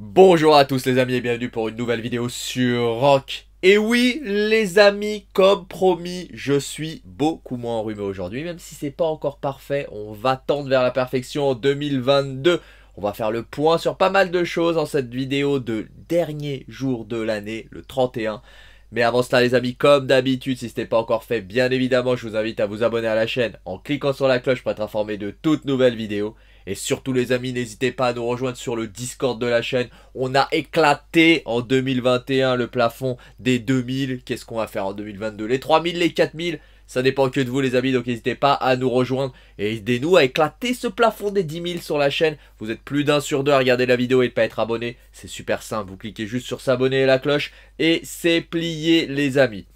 Bonjour à tous les amis et bienvenue pour une nouvelle vidéo sur Rock. Et oui, les amis, comme promis, je suis beaucoup moins enrhumé aujourd'hui, même si c'est pas encore parfait, on va tendre vers la perfection en 2022. On va faire le point sur pas mal de choses en cette vidéo de dernier jour de l'année, le 31. Mais avant cela les amis, comme d'habitude, si ce n'est pas encore fait, bien évidemment, je vous invite à vous abonner à la chaîne en cliquant sur la cloche pour être informé de toutes nouvelles vidéos. Et surtout les amis, n'hésitez pas à nous rejoindre sur le Discord de la chaîne. On a éclaté en 2021 le plafond des 2000. Qu'est-ce qu'on va faire en 2022 Les 3000, les 4000 ça dépend que de vous les amis, donc n'hésitez pas à nous rejoindre et aidez-nous à éclater ce plafond des 10 000 sur la chaîne. Vous êtes plus d'un sur deux à regarder la vidéo et de pas être abonné. C'est super simple, vous cliquez juste sur s'abonner et la cloche et c'est plié les amis.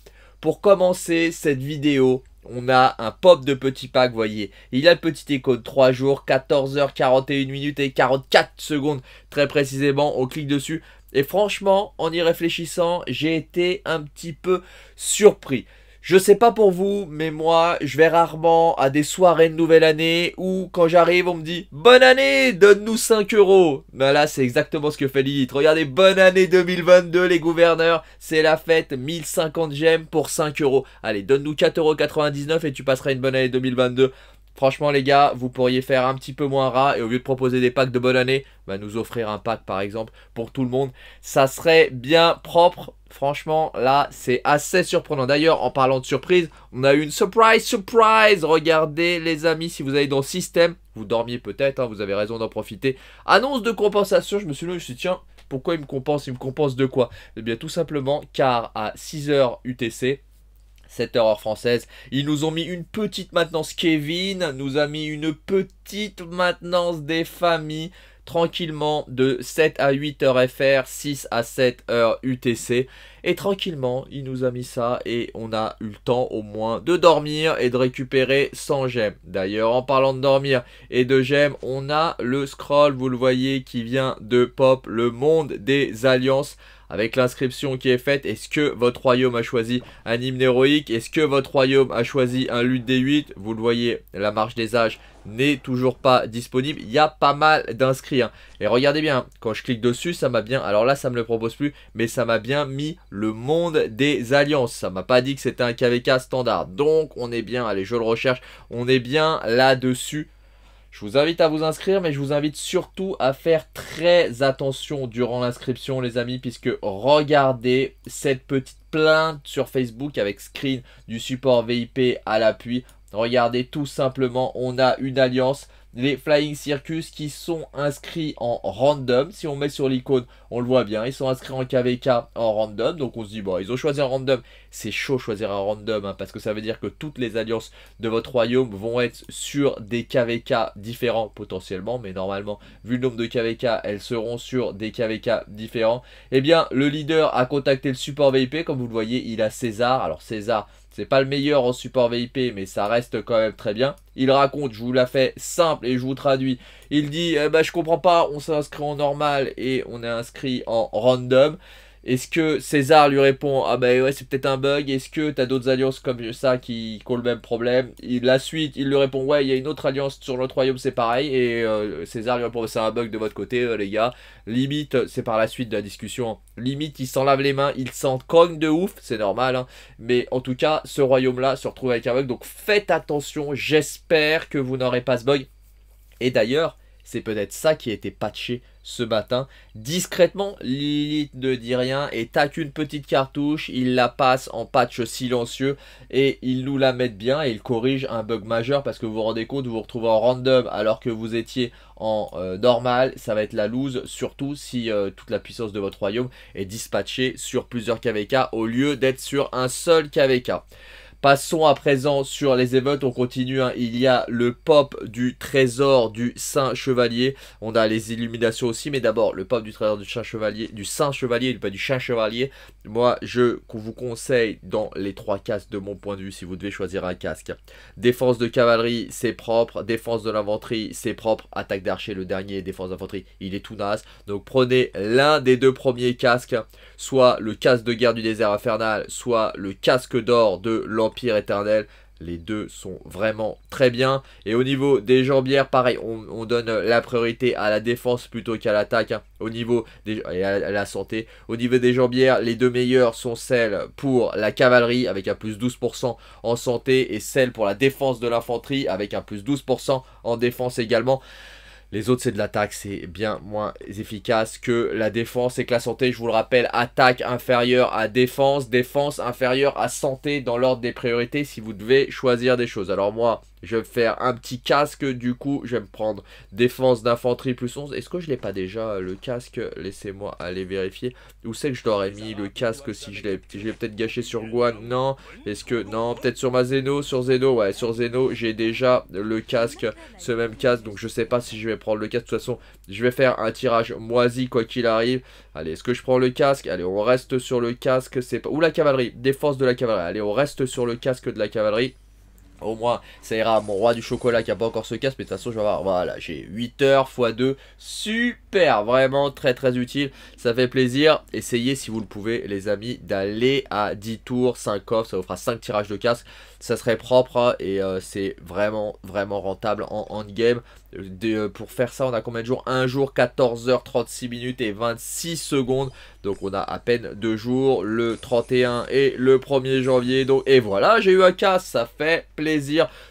Pour commencer cette vidéo, on a un pop de petit pack, voyez. Il a le petit de 3 jours, 14h41 minutes et 44 secondes très précisément. On clique dessus. Et franchement, en y réfléchissant, j'ai été un petit peu surpris. Je sais pas pour vous, mais moi, je vais rarement à des soirées de nouvelle année où, quand j'arrive, on me dit Bonne année, donne-nous 5 euros. Ben là, c'est exactement ce que fait Lilith. Regardez, bonne année 2022, les gouverneurs. C'est la fête, 1050 gemmes pour 5 euros. Allez, donne-nous 4,99 euros et tu passeras une bonne année 2022. Franchement, les gars, vous pourriez faire un petit peu moins rat et au lieu de proposer des packs de bonne année, bah, nous offrir un pack par exemple pour tout le monde. Ça serait bien propre. Franchement, là, c'est assez surprenant. D'ailleurs, en parlant de surprise, on a eu une surprise, surprise. Regardez, les amis, si vous allez dans système, vous dormiez peut-être, hein, vous avez raison d'en profiter. Annonce de compensation, je me suis dit, je me suis dit, tiens, pourquoi il me compense Il me compense de quoi Eh bien, tout simplement, car à 6h UTC, 7 heures française. Ils nous ont mis une petite maintenance Kevin, nous a mis une petite maintenance des familles tranquillement de 7 à 8 heures FR, 6 à 7 heures UTC. Et tranquillement, il nous a mis ça et on a eu le temps au moins de dormir et de récupérer 100 gemmes. D'ailleurs, en parlant de dormir et de gemmes, on a le scroll, vous le voyez, qui vient de Pop, le monde des alliances avec l'inscription qui est faite. Est-ce que votre royaume a choisi un hymne héroïque Est-ce que votre royaume a choisi un lutte des 8 Vous le voyez, la marche des âges n'est toujours pas disponible. Il y a pas mal d'inscrits. Hein. Et regardez bien, quand je clique dessus, ça m'a bien... Alors là, ça ne me le propose plus, mais ça m'a bien mis le monde des alliances. Ça m'a pas dit que c'était un KVK standard. Donc, on est bien, allez, je le recherche, on est bien là-dessus. Je vous invite à vous inscrire, mais je vous invite surtout à faire très attention durant l'inscription, les amis, puisque regardez cette petite plainte sur Facebook avec screen du support VIP à l'appui. Regardez tout simplement, on a une alliance les Flying Circus qui sont inscrits en random. Si on met sur l'icône, on le voit bien, ils sont inscrits en KVK en random. Donc on se dit, bon, ils ont choisi un random. C'est chaud choisir un random hein, parce que ça veut dire que toutes les alliances de votre royaume vont être sur des KVK différents potentiellement. Mais normalement, vu le nombre de KVK, elles seront sur des KVK différents. Eh bien, le leader a contacté le support VIP. Comme vous le voyez, il a César. Alors César, c'est pas le meilleur en support VIP, mais ça reste quand même très bien. Il raconte, je vous la fais simple et je vous traduis. Il dit, ben, je comprends pas, on s'est inscrit en normal et on est inscrit en random. Est-ce que César lui répond Ah bah ouais, c'est peut-être un bug. Est-ce que t'as d'autres alliances comme ça qui, ont le même problème La suite, il lui répond Ouais, il y a une autre alliance sur notre royaume, c'est pareil. Et euh, César lui répond C'est un bug de votre côté, euh, les gars. Limite, c'est par la suite de la discussion. Limite, il s'en lave les mains, il s'en cogne de ouf, c'est normal. Hein. Mais en tout cas, ce royaume-là se retrouve avec un bug. Donc faites attention, j'espère que vous n'aurez pas ce bug. Et d'ailleurs, c'est peut-être ça qui a été patché ce matin. Discrètement, Lilith ne dit rien et tac une petite cartouche, il la passe en patch silencieux et il nous la met bien et il corrige un bug majeur parce que vous vous rendez compte, vous vous retrouvez en random alors que vous étiez en euh, normal, ça va être la lose surtout si euh, toute la puissance de votre royaume est dispatchée sur plusieurs KVK au lieu d'être sur un seul KVK. Passons à présent sur les events, on continue, hein. il y a le pop du trésor du Saint Chevalier, on a les illuminations aussi, mais d'abord le pop du trésor du Saint Chevalier, du Saint Chevalier, pas du Saint Chevalier, moi je vous conseille dans les trois casques de mon point de vue si vous devez choisir un casque. Défense de cavalerie, c'est propre, défense de l'Inventerie c'est propre, attaque d'archer, le dernier, défense d'infanterie, il est tout naze, donc prenez l'un des deux premiers casques, soit le casque de guerre du désert infernal, soit le casque d'or de l'Empire éternel. Les deux sont vraiment très bien. Et au niveau des jambières, pareil, on, donne la priorité à la défense plutôt qu'à l'attaque. Hein. Au niveau des, et à la santé. Au niveau des jambières, les deux meilleures sont celles pour la cavalerie avec un plus 12% en santé. Et celles pour la défense de l'infanterie avec un plus 12% en défense également. Les autres, c'est de l'attaque, c'est bien moins efficace que la défense. Et que la santé, je vous le rappelle, attaque inférieure à défense, défense inférieure à santé dans l'ordre des priorités si vous devez choisir des choses. Alors moi, je vais faire un petit casque, du coup, je vais me prendre défense d'infanterie plus 11. Est-ce que je l'ai pas déjà, euh, le casque Laissez-moi aller vérifier. Où c'est que je l'aurais mis, le casque, si je l'ai peut-être gâché sur Guan Non. Est-ce que... Non, peut-être sur ma Zeno, sur Zeno. Ouais, sur Zeno, j'ai déjà le casque, ce même casque. Donc, je sais pas si je vais prendre le casque. De toute façon, je vais faire un tirage moisi, quoi qu'il arrive. Allez, est-ce que je prends le casque Allez, on reste sur le casque. C'est pas... Ou la cavalerie, défense de la cavalerie. Allez, on reste sur le casque de la cavalerie. Au moins, ça ira mon roi du chocolat qui a pas encore ce casque. Mais de toute façon, je vais avoir. Voilà, j'ai 8 heures x 2. Super, vraiment très très utile. Ça fait plaisir. Essayez si vous le pouvez, les amis, d'aller à 10 tours, 5 offres. Ça vous fera 5 tirages de casque. Ça serait propre hein, et euh, c'est vraiment vraiment rentable en endgame. Euh, pour faire ça, on a combien de jours 1 jour, 14h36 minutes et 26 secondes. Donc on a à peine 2 jours, le 31 et le 1er janvier. Donc, et voilà, j'ai eu un casque. Ça fait plaisir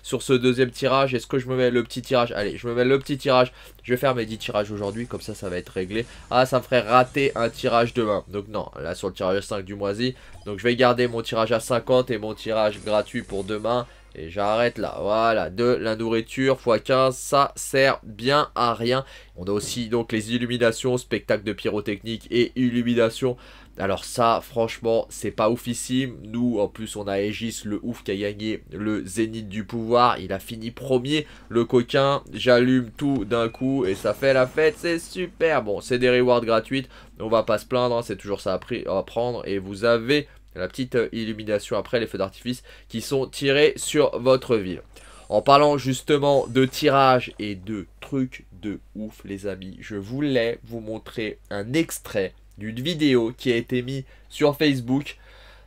sur ce deuxième tirage. Est-ce que je me mets le petit tirage Allez, je me mets le petit tirage. Je vais faire mes 10 tirages aujourd'hui, comme ça, ça va être réglé. Ah, ça me ferait rater un tirage demain. Donc non, là sur le tirage 5 du moisi. Donc je vais garder mon tirage à 50 et mon tirage gratuit pour demain. Et j'arrête là, voilà, de la nourriture x15, ça sert bien à rien. On a aussi donc les illuminations, spectacle de pyrotechnique et illumination alors ça, franchement, c'est pas oufissime. Nous, en plus, on a Aegis, le ouf qui a gagné le Zénith du pouvoir. Il a fini premier, le coquin. J'allume tout d'un coup et ça fait la fête. C'est super. Bon, c'est des rewards gratuites. On va pas se plaindre. Hein. C'est toujours ça à, à prendre. Et vous avez la petite euh, illumination après les feux d'artifice qui sont tirés sur votre ville. En parlant justement de tirage et de trucs de ouf les amis, je voulais vous montrer un extrait d'une vidéo qui a été mise sur Facebook.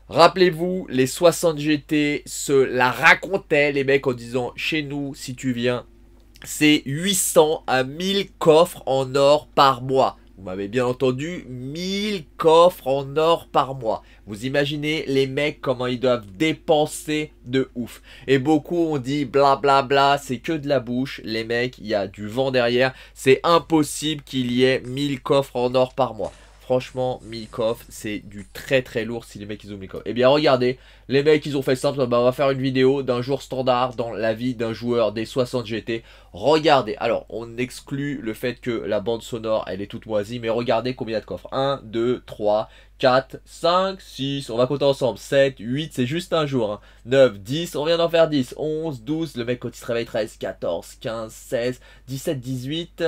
Rappelez-vous, les 60 GT se la racontaient, les mecs, en disant chez nous, si tu viens, c'est 800 à 1000 coffres en or par mois. Vous m'avez bien entendu, 1000 coffres en or par mois. Vous imaginez les mecs comment ils doivent dépenser de ouf. Et beaucoup ont dit blablabla, bla bla, c'est que de la bouche. Les mecs, il y a du vent derrière. C'est impossible qu'il y ait 1000 coffres en or par mois. Franchement, Milkov, c'est du très très lourd si les mecs ils ont coffres. Eh bien, regardez, les mecs ils ont fait simple. Bah, on va faire une vidéo d'un jour standard dans la vie d'un joueur des 60 GT. Regardez, alors on exclut le fait que la bande sonore elle est toute moisie, mais regardez combien il y a de coffres 1, 2, 3, 4, 5, 6, on va compter ensemble, 7, 8, c'est juste un jour, 9, hein. 10, on vient d'en faire 10, 11, 12, le mec quand il se réveille 13, 14, 15, 16, 17, 18.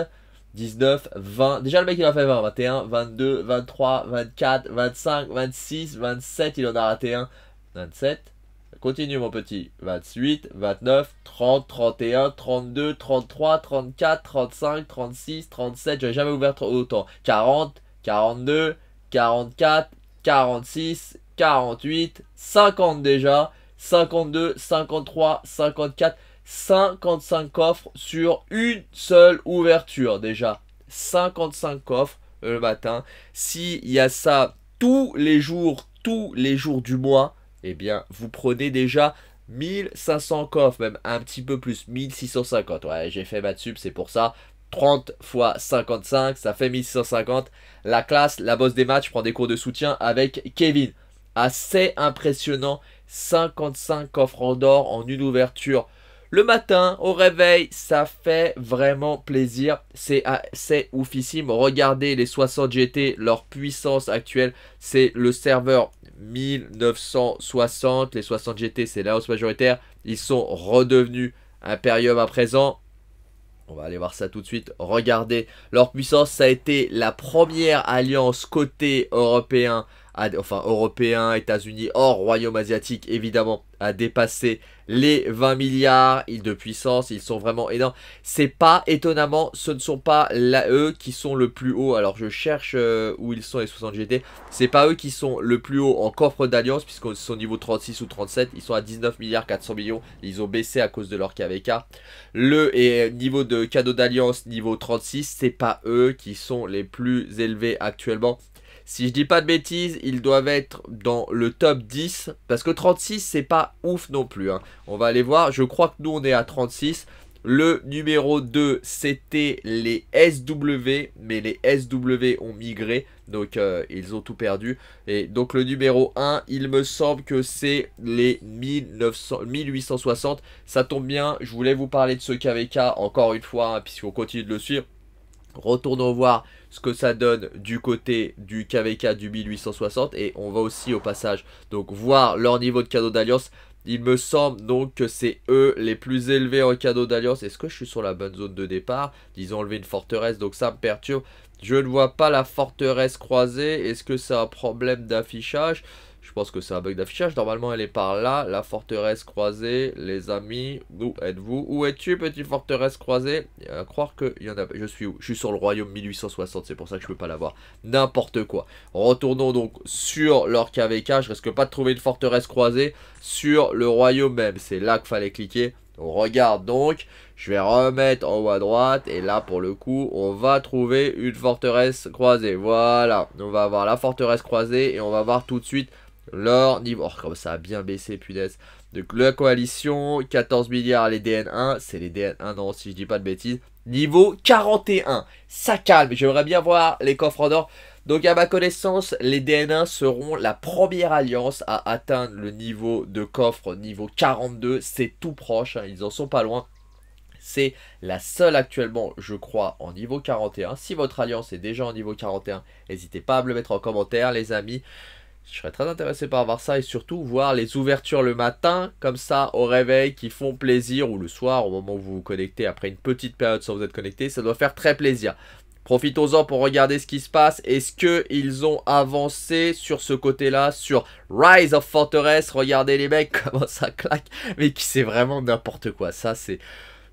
19, 20. Déjà, le mec, il en a fait 20. 21, 22, 23, 24, 25, 26, 27. Il en a raté un. 27. Continue, mon petit. 28, 29, 30, 31, 32, 33, 34, 35, 36, 37. J'avais jamais ouvert autant. 40, 42, 44, 46, 48, 50 déjà. 52, 53, 54. 55 coffres sur une seule ouverture déjà. 55 coffres le matin. S'il y a ça tous les jours, tous les jours du mois, eh bien, vous prenez déjà 1500 coffres, même un petit peu plus, 1650. Ouais, j'ai fait ma c'est pour ça. 30 fois 55, ça fait 1650. La classe, la bosse des matchs, prend des cours de soutien avec Kevin. Assez impressionnant, 55 coffres en or en une ouverture le matin au réveil, ça fait vraiment plaisir. C'est, assez oufissime. Regardez les 60 GT, leur puissance actuelle, c'est le serveur 1960. Les 60 GT, c'est la hausse majoritaire. Ils sont redevenus Imperium à présent. On va aller voir ça tout de suite. Regardez, leur puissance, ça a été la première alliance côté européen enfin européens, États-Unis, hors royaume asiatique évidemment, a dépassé les 20 milliards de puissance. Ils sont vraiment énormes. C'est pas étonnamment, ce ne sont pas là, eux qui sont le plus haut. Alors je cherche euh, où ils sont les 60 GT. C'est pas eux qui sont le plus haut en coffre d'alliance puisqu'ils sont au niveau 36 ou 37. Ils sont à 19 milliards 400 millions. Ils ont baissé à cause de leur KVK. Le et, euh, niveau de cadeau d'alliance niveau 36, c'est pas eux qui sont les plus élevés actuellement. Si je dis pas de bêtises, ils doivent être dans le top 10. Parce que 36, c'est pas ouf non plus. Hein. On va aller voir. Je crois que nous, on est à 36. Le numéro 2, c'était les SW, mais les SW ont migré, donc euh, ils ont tout perdu. Et donc le numéro 1, il me semble que c'est les 1900, 1860. Ça tombe bien, je voulais vous parler de ce KVK encore une fois, hein, puisqu'on continue de le suivre. Retournons voir ce que ça donne du côté du KVK du 1860 et on va aussi au passage donc voir leur niveau de cadeau d'alliance. Il me semble donc que c'est eux les plus élevés en cadeau d'alliance. Est-ce que je suis sur la bonne zone de départ Ils ont enlevé une forteresse donc ça me perturbe. Je ne vois pas la forteresse croisée. Est-ce que c'est un problème d'affichage je pense que c'est un bug d'affichage. Normalement, elle est par là. La forteresse croisée, les amis. Où êtes-vous Où es-tu, petite forteresse croisée À croire qu'il y en a. Je suis où Je suis sur le royaume 1860. C'est pour ça que je ne peux pas l'avoir. N'importe quoi. Retournons donc sur leur KVK. Je risque pas de trouver une forteresse croisée sur le royaume même. C'est là qu'il fallait cliquer. On regarde donc, je vais remettre en haut à droite et là pour le coup on va trouver une forteresse croisée. Voilà, on va avoir la forteresse croisée et on va voir tout de suite L'or, niveau... Oh, comme ça a bien baissé, punaise. Donc, la coalition, 14 milliards, les DN1. C'est les DN1, non, si je dis pas de bêtises. Niveau 41. Ça calme. J'aimerais bien voir les coffres en or. Donc, à ma connaissance, les DN1 seront la première alliance à atteindre le niveau de coffre niveau 42. C'est tout proche. Hein, ils en sont pas loin. C'est la seule actuellement, je crois, en niveau 41. Si votre alliance est déjà en niveau 41, n'hésitez pas à me le mettre en commentaire, les amis. Je serais très intéressé par voir ça et surtout voir les ouvertures le matin, comme ça, au réveil, qui font plaisir, ou le soir, au moment où vous vous connectez, après une petite période sans vous être connecté, ça doit faire très plaisir. Profitons-en pour regarder ce qui se passe. Est-ce qu'ils ont avancé sur ce côté-là, sur Rise of Fortress Regardez les mecs, comment ça claque, mais qui c'est vraiment n'importe quoi. Ça, c'est...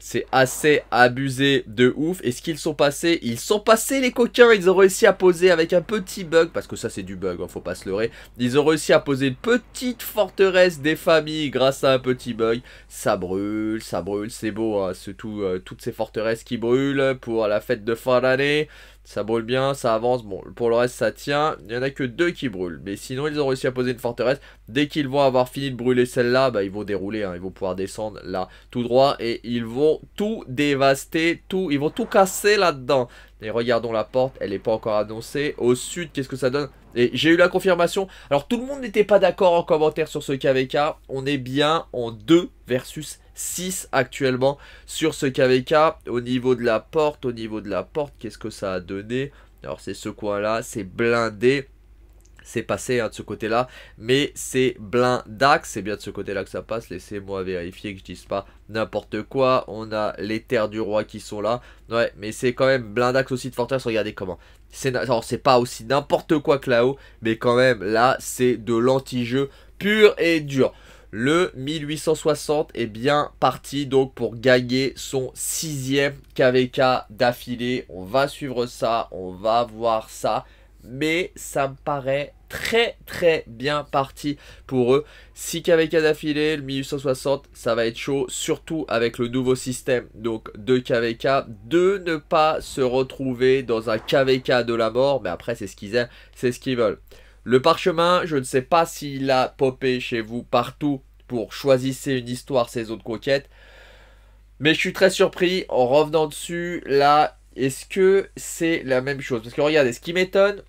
C'est assez abusé de ouf. Et ce qu'ils sont passés Ils sont passés les coquins. Ils ont réussi à poser avec un petit bug. Parce que ça c'est du bug, hein, faut pas se leurrer. Ils ont réussi à poser une petite forteresse des familles grâce à un petit bug. Ça brûle, ça brûle. C'est beau, hein, tout, euh, toutes ces forteresses qui brûlent pour la fête de fin d'année. Ça brûle bien, ça avance. Bon, pour le reste, ça tient. Il n'y en a que deux qui brûlent. Mais sinon, ils ont réussi à poser une forteresse. Dès qu'ils vont avoir fini de brûler celle-là, bah, ils vont dérouler. Hein. Ils vont pouvoir descendre là, tout droit. Et ils vont tout dévaster. tout. Ils vont tout casser là-dedans. Et regardons la porte, elle n'est pas encore annoncée. Au sud, qu'est-ce que ça donne Et j'ai eu la confirmation. Alors, tout le monde n'était pas d'accord en commentaire sur ce KVK. On est bien en 2 versus 6 actuellement sur ce KVK. Au niveau de la porte, au niveau de la porte, qu'est-ce que ça a donné Alors c'est ce coin-là, c'est blindé. C'est passé hein, de ce côté-là, mais c'est blindax, c'est bien de ce côté-là que ça passe, laissez-moi vérifier que je dise pas n'importe quoi, on a les terres du roi qui sont là, ouais, mais c'est quand même blindax aussi de forteresse, regardez comment, c'est pas aussi n'importe quoi que là-haut, mais quand même, là, c'est de l'anti-jeu pur et dur. Le 1860 est bien parti donc pour gagner son sixième KVK d'affilée. On va suivre ça, on va voir ça. Mais ça me paraît très très bien parti pour eux. 6 KVK d'affilée, le 1860, ça va être chaud, surtout avec le nouveau système donc de KVK, de ne pas se retrouver dans un KVK de la mort, mais après c'est ce qu'ils aiment, c'est ce qu'ils veulent. Le parchemin, je ne sais pas s'il a popé chez vous partout pour choisir une histoire, saison de conquête. Mais je suis très surpris en revenant dessus, là, est-ce que c'est la même chose Parce que regardez, ce qui m'étonne,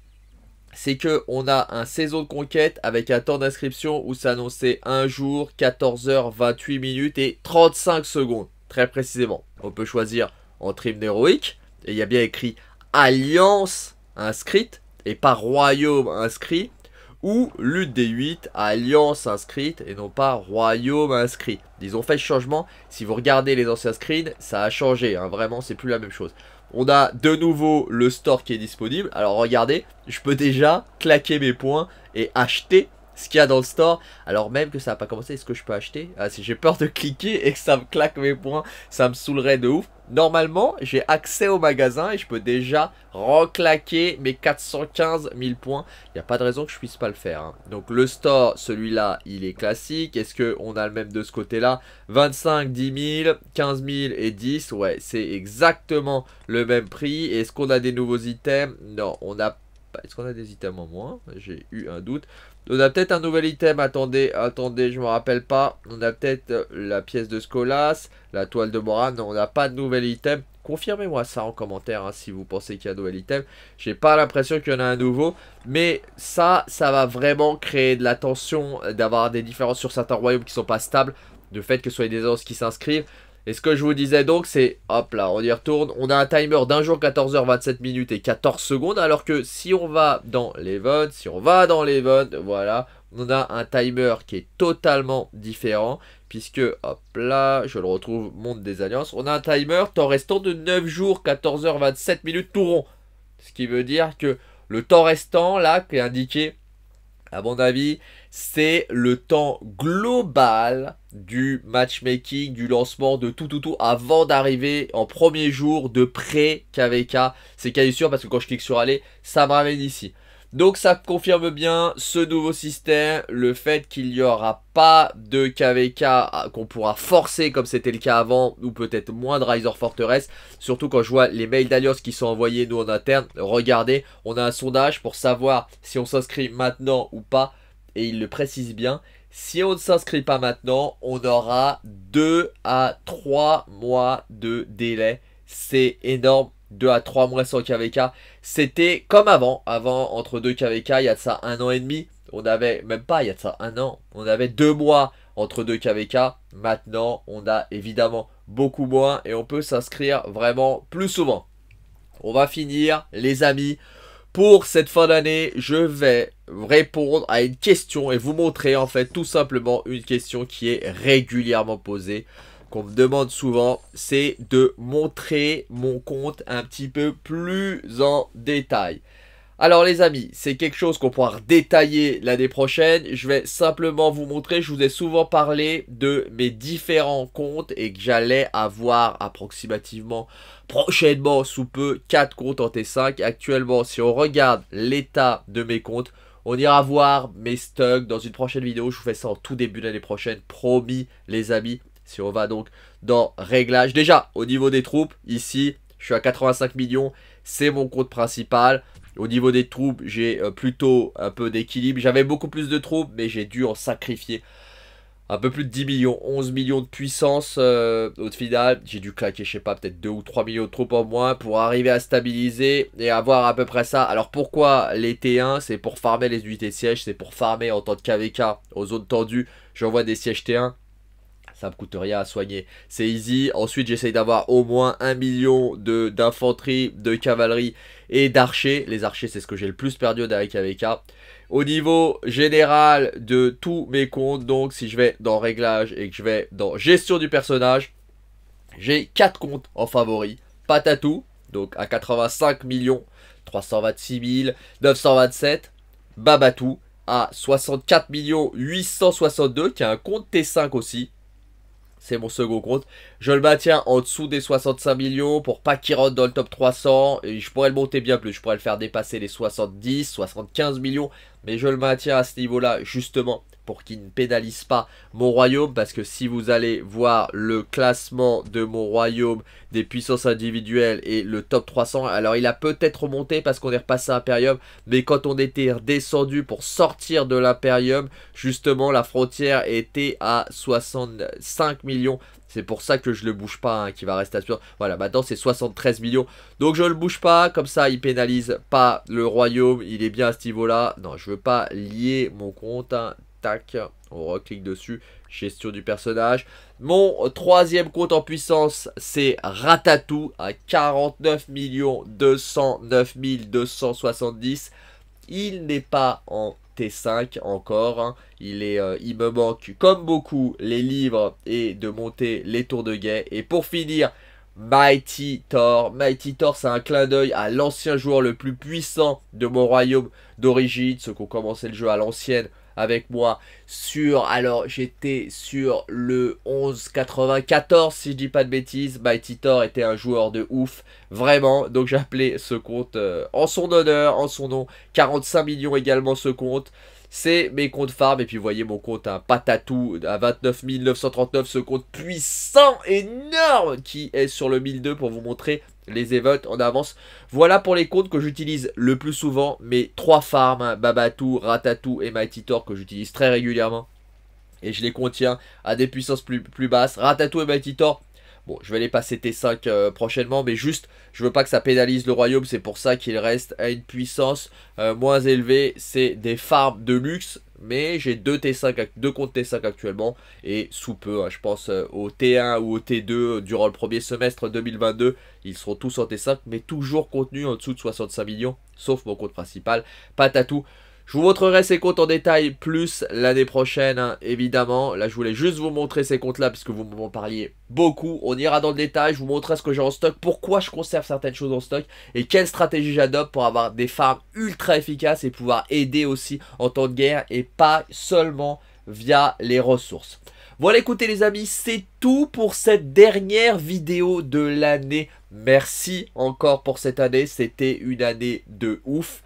c'est que on a un saison de conquête avec un temps d'inscription où s'annonçait 1 jour, 14h, 28 minutes et 35 secondes, très précisément. On peut choisir en hymne héroïque, et il y a bien écrit Alliance inscrite, et pas royaume inscrit, ou lutte des 8, alliance inscrite et non pas royaume inscrit. Ils ont fait le changement, si vous regardez les anciens screens, ça a changé, hein. vraiment c'est plus la même chose. On a de nouveau le store qui est disponible, alors regardez, je peux déjà claquer mes points et acheter ce qu'il y a dans le store, alors même que ça n'a pas commencé, est-ce que je peux acheter ah, si J'ai peur de cliquer et que ça me claque mes points, ça me saoulerait de ouf. Normalement, j'ai accès au magasin et je peux déjà reclaquer mes 415 000 points. Il n'y a pas de raison que je puisse pas le faire. Hein. Donc le store, celui-là, il est classique. Est-ce qu'on a le même de ce côté-là 25, 10 000, 15 000 et 10. Ouais, c'est exactement le même prix. Est-ce qu'on a des nouveaux items Non, on a. Est-ce qu'on a des items en moins J'ai eu un doute. On a peut-être un nouvel item, attendez, attendez, je me rappelle pas. On a peut-être euh, la pièce de Scolas, la toile de Moran, on n'a pas de nouvel item. Confirmez-moi ça en commentaire hein, si vous pensez qu'il y a un nouvel item. J'ai pas l'impression qu'il y en a un nouveau. Mais ça, ça va vraiment créer de la tension euh, d'avoir des différences sur certains royaumes qui sont pas stables. De fait que ce soit des ordres qui s'inscrivent. Et ce que je vous disais donc, c'est, hop là, on y retourne, on a un timer d'un jour 14h27 minutes et 14 secondes, alors que si on va dans l'event, si on va dans l'event, voilà, on a un timer qui est totalement différent, puisque, hop là, je le retrouve, monde des alliances, on a un timer temps restant de 9 jours 14h27 minutes tout rond. Ce qui veut dire que le temps restant, là, qui est indiqué, à mon avis, c'est le temps global du matchmaking, du lancement, de tout tout tout avant d'arriver en premier jour de pré-KVK. C'est quasi sûr parce que quand je clique sur aller, ça me ramène ici. Donc ça confirme bien ce nouveau système, le fait qu'il n'y aura pas de KVK qu'on pourra forcer comme c'était le cas avant, ou peut-être moins de Riser Fortress, surtout quand je vois les mails d'alliance qui sont envoyés nous en interne. Regardez, on a un sondage pour savoir si on s'inscrit maintenant ou pas et il le précise bien, si on ne s'inscrit pas maintenant, on aura deux à 3 mois de délai. C'est énorme. 2 à 3 mois sans KVK. C'était comme avant. Avant, entre 2 KVK, il y a de ça un an et demi. On avait, même pas, il y a de ça un an. On avait 2 mois entre deux KVK. Maintenant, on a évidemment beaucoup moins et on peut s'inscrire vraiment plus souvent. On va finir, les amis pour cette fin d'année, je vais répondre à une question et vous montrer en fait tout simplement une question qui est régulièrement posée, qu'on me demande souvent, c'est de montrer mon compte un petit peu plus en détail. Alors les amis, c'est quelque chose qu'on pourra détailler l'année prochaine. Je vais simplement vous montrer, je vous ai souvent parlé de mes différents comptes et que j'allais avoir approximativement prochainement sous peu 4 comptes en T5. Actuellement, si on regarde l'état de mes comptes, on ira voir mes stocks dans une prochaine vidéo. Je vous fais ça en tout début l'année prochaine, promis les amis. Si on va donc dans réglage, déjà au niveau des troupes, ici je suis à 85 millions, c'est mon compte principal. Au niveau des troupes, j'ai euh, plutôt un peu d'équilibre. J'avais beaucoup plus de troupes, mais j'ai dû en sacrifier un peu plus de 10 millions, 11 millions de puissance euh, au final. J'ai dû claquer, je sais pas, peut-être 2 ou 3 millions de troupes en moins pour arriver à stabiliser et avoir à peu près ça. Alors pourquoi les T1 C'est pour farmer les unités de siège, c'est pour farmer en tant que KVK aux zones tendues. J'envoie des sièges T1 ça me coûte rien à soigner. C'est easy. Ensuite, j'essaye d'avoir au moins un million d'infanterie, de, cavalerie et d'archers. Les archers, c'est ce que j'ai le plus perdu avec AVK. Au niveau général de tous mes comptes, donc si je vais dans réglage et que je vais dans gestion du personnage, j'ai 4 comptes en favori. Patatou, donc à 85 millions, 326 927. Babatou à 64 862, qui a un compte T5 aussi c'est mon second compte. Je le maintiens en dessous des 65 millions pour pas qu'il rentre dans le top 300. Et je pourrais le monter bien plus, je pourrais le faire dépasser les 70, 75 millions. Mais je le maintiens à ce niveau-là justement pour qu'il ne pénalise pas mon royaume parce que si vous allez voir le classement de mon royaume des puissances individuelles et le top 300 alors il a peut-être remonté parce qu'on est repassé à Imperium mais quand on était redescendu pour sortir de l'Imperium justement la frontière était à 65 millions c'est pour ça que je le bouge pas, hein, qui va rester à Voilà, maintenant c'est 73 millions. Donc je le bouge pas, comme ça il pénalise pas le royaume. Il est bien à ce niveau-là. Non, je veux pas lier mon compte. Hein, tac, on reclique dessus, gestion du personnage. Mon troisième compte en puissance, c'est Ratatou à 49 209 270. Il n'est pas en T5 encore. Hein. Euh, il me manque, comme beaucoup, les livres et de monter les tours de guet. Et pour finir, Mighty Thor. Mighty Thor, c'est un clin d'œil à l'ancien joueur le plus puissant de mon royaume d'origine, ceux qui ont commencé le jeu à l'ancienne avec moi sur, alors j'étais sur le 1194 si je dis pas de bêtises, My Titor était un joueur de ouf, vraiment, donc j'appelais ce compte euh, en son honneur, en son nom, 45 millions également ce compte, c'est mes comptes farm. Et puis, vous voyez mon compte hein, patatou à 29 939, ce compte puissant, énorme, qui est sur le 1002 pour vous montrer les évotes en avance. Voilà pour les comptes que j'utilise le plus souvent, mes trois farms, hein, Babatou, Ratatou et Mighty Thor que j'utilise très régulièrement. Et je les contiens à des puissances plus, plus basses. Ratatou et Mighty Thor, Bon, je vais les passer T5 euh, prochainement, mais juste, je veux pas que ça pénalise le royaume, c'est pour ça qu'il reste à une puissance euh, moins élevée. C'est des farms de luxe, mais j'ai deux T5, comptes T5 actuellement, et sous peu, hein, je pense euh, au T1 ou au T2 durant le premier semestre 2022, ils seront tous en T5, mais toujours contenus en dessous de 65 millions, sauf mon compte principal, Patatou. Je vous montrerai ces comptes en détail plus l'année prochaine, hein, évidemment. Là, je voulais juste vous montrer ces comptes-là, puisque vous m'en parliez beaucoup. On ira dans le détail, je vous montrerai ce que j'ai en stock, pourquoi je conserve certaines choses en stock, et quelle stratégie j'adopte pour avoir des farms ultra efficaces et pouvoir aider aussi en temps de guerre, et pas seulement via les ressources. Voilà, écoutez les amis, c'est tout pour cette dernière vidéo de l'année. Merci encore pour cette année, c'était une année de ouf.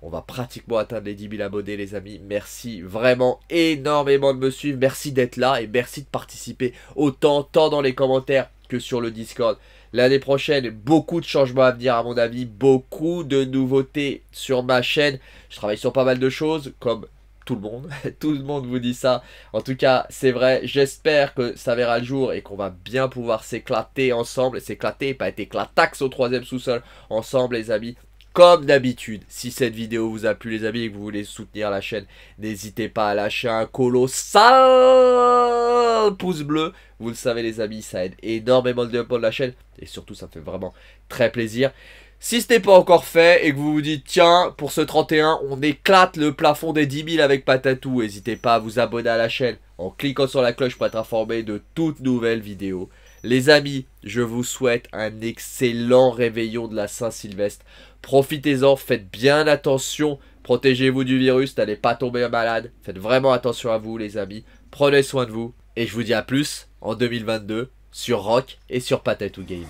On va pratiquement atteindre les 10 000 abonnés, les amis. Merci vraiment énormément de me suivre. Merci d'être là et merci de participer autant, tant dans les commentaires que sur le Discord. L'année prochaine, beaucoup de changements à venir à mon avis, beaucoup de nouveautés sur ma chaîne. Je travaille sur pas mal de choses, comme tout le monde. tout le monde vous dit ça. En tout cas, c'est vrai. J'espère que ça verra le jour et qu'on va bien pouvoir s'éclater ensemble. S'éclater, pas être éclataxe au troisième sous-sol ensemble, les amis comme d'habitude, si cette vidéo vous a plu les amis et que vous voulez soutenir la chaîne, n'hésitez pas à lâcher un colossal pouce bleu. Vous le savez les amis, ça aide énormément le développement de la chaîne et surtout ça fait vraiment très plaisir. Si ce n'est pas encore fait et que vous vous dites tiens pour ce 31 on éclate le plafond des 10 000 avec Patatou, n'hésitez pas à vous abonner à la chaîne en cliquant sur la cloche pour être informé de toutes nouvelles vidéos. Les amis, je vous souhaite un excellent réveillon de la Saint-Sylvestre. Profitez-en, faites bien attention, protégez-vous du virus, n'allez pas tomber malade. Faites vraiment attention à vous les amis, prenez soin de vous. Et je vous dis à plus en 2022 sur Rock et sur Patate Gaming.